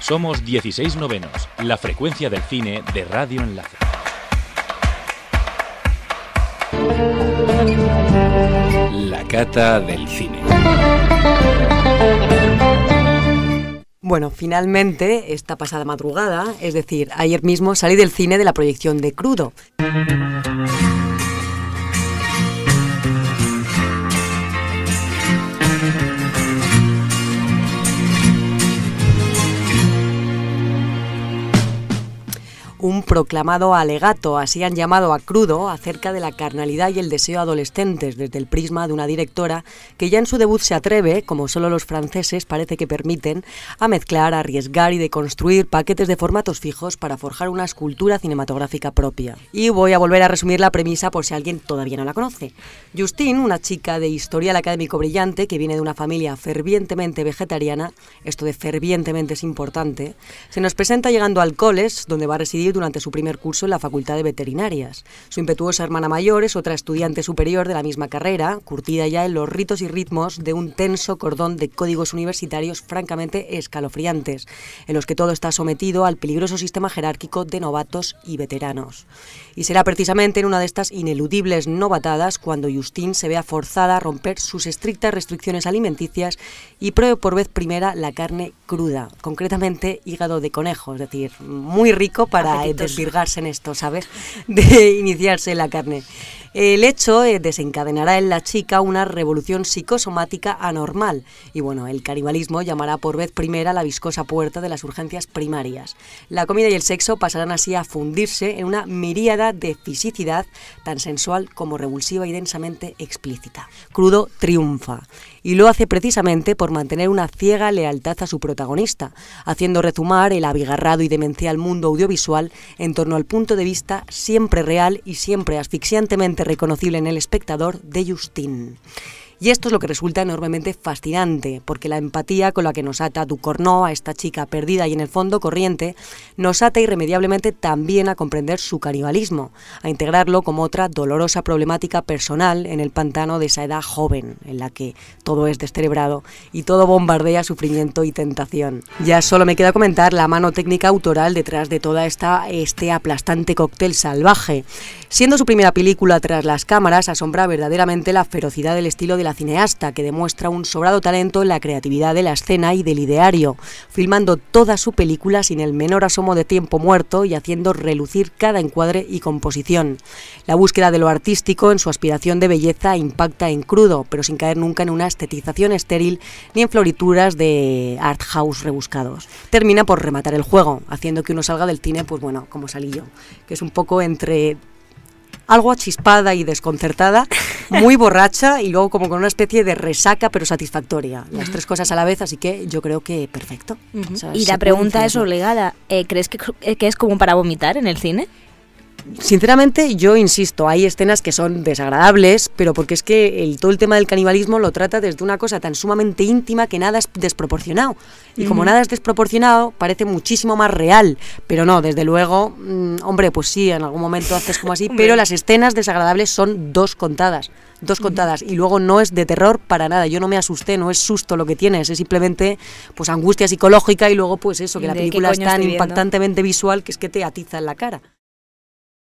Somos 16 novenos, la frecuencia del cine de Radio Enlace. La cata del cine. Bueno, finalmente, esta pasada madrugada, es decir, ayer mismo salí del cine de la proyección de Crudo. clamado alegato, así han llamado a crudo, acerca de la carnalidad y el deseo adolescentes desde el prisma de una directora que ya en su debut se atreve, como solo los franceses parece que permiten, a mezclar, arriesgar y de construir paquetes de formatos fijos para forjar una escultura cinematográfica propia. Y voy a volver a resumir la premisa por si alguien todavía no la conoce. Justine, una chica de historial académico brillante que viene de una familia fervientemente vegetariana, esto de fervientemente es importante, se nos presenta llegando al Coles, donde va a residir durante su su primer curso en la Facultad de Veterinarias. Su impetuosa hermana mayor es otra estudiante superior de la misma carrera, curtida ya en los ritos y ritmos de un tenso cordón de códigos universitarios francamente escalofriantes, en los que todo está sometido al peligroso sistema jerárquico de novatos y veteranos. Y será precisamente en una de estas ineludibles novatadas cuando Justin se vea forzada a romper sus estrictas restricciones alimenticias y pruebe por vez primera la carne cruda, concretamente hígado de conejo, es decir, muy rico para, virgarse en esto, ¿sabes? De iniciarse en la carne. El hecho eh, desencadenará en la chica una revolución psicosomática anormal y bueno, el canibalismo llamará por vez primera la viscosa puerta de las urgencias primarias. La comida y el sexo pasarán así a fundirse en una miríada de fisicidad tan sensual como revulsiva y densamente explícita. Crudo triunfa y lo hace precisamente por mantener una ciega lealtad a su protagonista, haciendo rezumar el abigarrado y demencial mundo audiovisual en torno al punto de vista siempre real y siempre asfixiantemente reconocible en el espectador de Justin. Y esto es lo que resulta enormemente fascinante, porque la empatía con la que nos ata Ducorneau a esta chica perdida y en el fondo corriente, nos ata irremediablemente también a comprender su canibalismo, a integrarlo como otra dolorosa problemática personal en el pantano de esa edad joven, en la que todo es descerebrado y todo bombardea sufrimiento y tentación. Ya solo me queda comentar la mano técnica autoral detrás de toda esta este aplastante cóctel salvaje. Siendo su primera película tras las cámaras, asombra verdaderamente la ferocidad del estilo de cineasta, que demuestra un sobrado talento en la creatividad de la escena y del ideario, filmando toda su película sin el menor asomo de tiempo muerto y haciendo relucir cada encuadre y composición. La búsqueda de lo artístico en su aspiración de belleza impacta en crudo, pero sin caer nunca en una estetización estéril ni en florituras de art house rebuscados. Termina por rematar el juego, haciendo que uno salga del cine, pues bueno, como salí yo, que es un poco entre algo achispada y desconcertada muy borracha y luego como con una especie de resaca pero satisfactoria. Las tres cosas a la vez, así que yo creo que perfecto. y la pregunta es obligada. Eh, ¿Crees que, eh, que es como para vomitar en el cine? sinceramente, yo insisto, hay escenas que son desagradables, pero porque es que el, todo el tema del canibalismo lo trata desde una cosa tan sumamente íntima que nada es desproporcionado. Y como nada es desproporcionado, parece muchísimo más real. Pero no, desde luego, mm, hombre, pues sí, en algún momento haces como así, pero las escenas desagradables son dos contadas. Dos contadas. Y luego no es de terror para nada. Yo no me asusté, no es susto lo que tienes, es simplemente pues angustia psicológica y luego pues eso, que la película es tan impactantemente visual que es que te atiza en la cara.